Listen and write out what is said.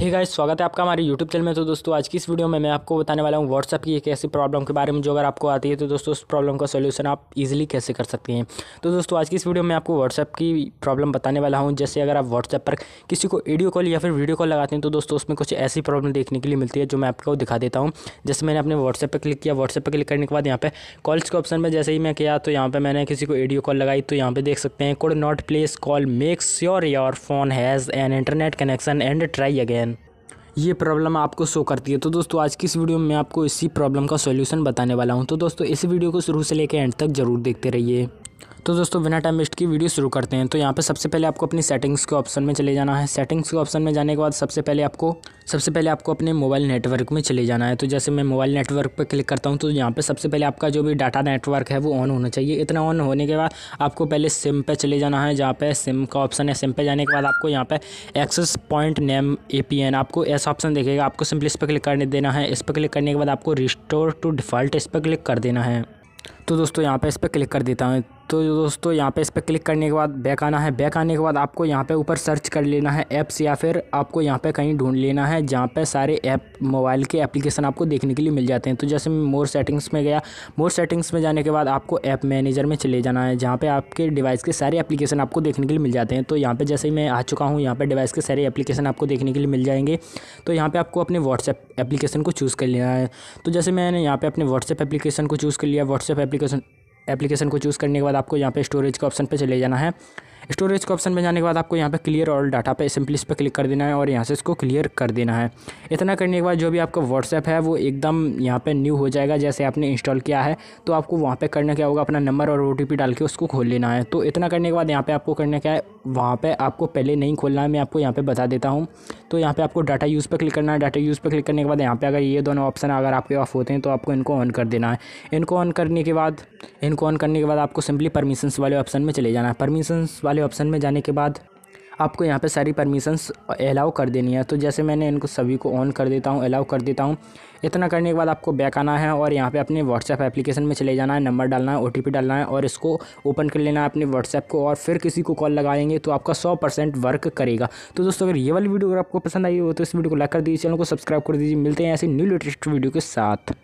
hey guys स्वागत है आपका हमारे यूट्यूब चैनल में तो दोस्तों आज की इस वीडियो में मैं आपको बताने वाला हूँ व्हाट्सअप की एक ऐसी प्रॉब्लम के बारे में जो अगर आपको आती है तो दोस्तों उस प्रॉब्लम का सोल्यूशन आप इजीली कैसे कर सकते हैं तो दोस्तों आज की इस वीडियो में आपको व्हाट्सअप की प्रॉब्लम बताने वाला हूँ जैसे अगर आप व्हाट्सअप पर किसी को ऑडियो कॉल या फिर वीडियो कॉल लगाते हैं तो दोस्तों उसमें कुछ ऐसी प्रॉब्लम देखने के लिए मिलती है जो मैं आपको दिखा देता हूँ जैसे मैंने अपने व्हाट्सएप पर क्लिक किया व्हाट्सएप पर क्लिक करने के बाद यहाँ पर कॉल्स के ऑप्शन में जैसे ही मैं किया तो यहाँ पर मैंने किसी को ऑडियो कॉल लगाई तो यहाँ पर देख सकते हैं could not place call make sure your phone has an internet connection and try again ये प्रॉब्लम आपको शो करती है तो दोस्तों आज की इस वीडियो में मैं आपको इसी प्रॉब्लम का सॉल्यूशन बताने वाला हूँ तो दोस्तों इस वीडियो को शुरू से लेकर एंड तक ज़रूर देखते रहिए तो दोस्तों बिना टाइम वेस्ट की वीडियो शुरू करते हैं तो यहाँ पे सबसे पहले आपको अपनी सेटिंग्स के ऑप्शन में चले जाना है सेटिंग्स के ऑप्शन में जाने के बाद सबसे पहले आपको सबसे पहले आपको अपने मोबाइल नेटवर्क में चले जाना है तो जैसे मैं मोबाइल नेटवर्क पर क्लिक करता हूँ तो यहाँ पर सबसे पहले आपका जो भी डाटा नेटवर्क है वो ऑन होना चाहिए इतना ऑन होने के बाद आपको पहले सिम पर चले जाना है जहाँ पर सिम का ऑप्शन है सिम पर जाने के बाद आपको यहाँ पर एक्सेस पॉइंट नेम ए आपको ऐसा ऑप्शन देखेगा आपको सिंपली इस पर क्लिक करने देना है इस पर क्लिक करने के बाद आपको रिस्टोर टू डिफ़ॉल्ट इस पर क्लिक कर देना है तो दोस्तों यहाँ पे इस पर क्लिक कर देता हूँ तो दोस्तों यहाँ पे इस पर क्लिक करने के बाद बैक आना है बैक आने के बाद आपको यहाँ पे ऊपर सर्च कर लेना है ऐप्स या फिर आपको यहाँ पे कहीं ढूंढ लेना है जहाँ पे सारे ऐप मोबाइल के एप्लीकेशन आपको देखने के लिए मिल जाते हैं तो जैसे मैं मोर सेटिंग्स में गया मोर सेटिंग्स में जाने के बाद आपको ऐप मैनेजर में चले जाना है जहाँ पर आपके डिवाइस के सारे एप्लीकेशन आपको देखने के लिए मिल जाते हैं तो यहाँ पर जैसे मैं आ चुका हूँ यहाँ पर डिवाइस के सारे एप्लीकेशन आपको देखने के लिए मिल जाएंगे तो यहाँ पर आपको अपने व्हाट्सएप एप्लीकेशन को चूज़ कर लेना है तो जैसे मैंने यहाँ पर अपने व्हाट्सएप एप्लीकेशन को चूज़ कर लिया व्हाट्सएप एप्लीकेशन एप्लीकेशन को चूज़ करने के बाद आपको यहाँ पे स्टोरेज के ऑप्शन पे चले जाना है स्टोरेज के ऑप्शन में जाने के बाद आपको यहाँ पे क्लियर ऑल डाटा पे सिंपली इस पर क्लिक कर देना है और यहाँ से इसको क्लियर कर देना है इतना करने के बाद जो भी आपका व्हाट्सएप है वो एकदम यहाँ पे न्यू हो जाएगा जैसे आपने इंस्टॉल किया है तो आपको वहाँ पे करना क्या होगा अपना नंबर और ओ डाल के उसको खोल लेना है तो इतना करने के बाद यहाँ पर आपको करना क्या है वहाँ पे आपको पहले नहीं खोलना है मैं आपको यहाँ पे बता देता हूँ तो यहाँ पे आपको डाटा यूज़ पे क्लिक करना है डाटा यूज़ पे क्लिक करने के बाद यहाँ पे अगर ये दोनों ऑप्शन अगर आपके ऑफ होते हैं तो आपको इनको ऑन कर देना है इनको ऑन करने के बाद इनको ऑन करने के बाद आपको सिंपली परमिशंस वाले ऑप्शन में चले जाना है परमिशंस वाले ऑप्शन में जाने के बाद आपको यहाँ पे सारी परमिशंस अलाउ कर देनी है तो जैसे मैंने इनको सभी को ऑन कर देता हूँ अलाउ कर देता हूँ इतना करने के बाद आपको बैक आना है और यहाँ पे अपने व्हाट्सएप एप्लीकेशन में चले जाना है नंबर डालना है ओ डालना है और इसको ओपन कर लेना है अपने व्हाट्सएप को और फिर किसी को कॉल लगाएंगे तो आपका सौ वर्क करेगा तो दोस्तों अगर ये वाली वीडियो अगर आपको पसंद आई हो तो इस वीडियो को लाइक कर दीजिए चैनल को सब्सक्राइब कर दीजिए मिलते हैं ऐसे न्यू लेटेस्ट वीडियो के साथ